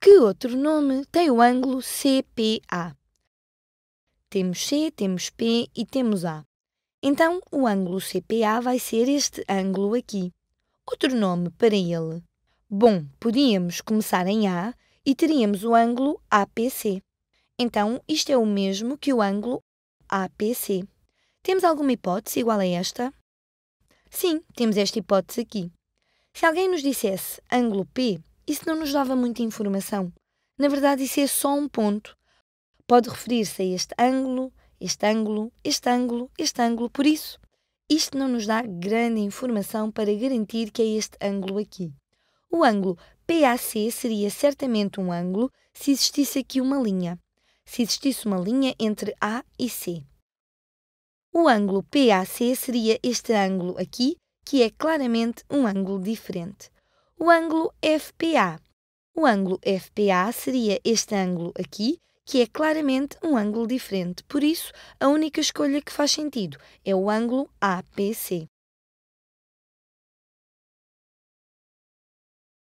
que outro nome tem o ângulo CPA? Temos C, temos P e temos A. Então, o ângulo CPA vai ser este ângulo aqui. Outro nome para ele. Bom, podíamos começar em A e teríamos o ângulo APC. Então, isto é o mesmo que o ângulo APC. Temos alguma hipótese igual a esta? Sim, temos esta hipótese aqui. Se alguém nos dissesse ângulo P, isso não nos dava muita informação. Na verdade, isso é só um ponto. Pode referir-se a este ângulo, este ângulo, este ângulo, este ângulo. Por isso, isto não nos dá grande informação para garantir que é este ângulo aqui. O ângulo PAC seria certamente um ângulo se existisse aqui uma linha. Se existisse uma linha entre A e C. O ângulo PAC seria este ângulo aqui, que é claramente um ângulo diferente o ângulo FPA. O ângulo FPA seria este ângulo aqui, que é claramente um ângulo diferente, por isso a única escolha que faz sentido é o ângulo APC.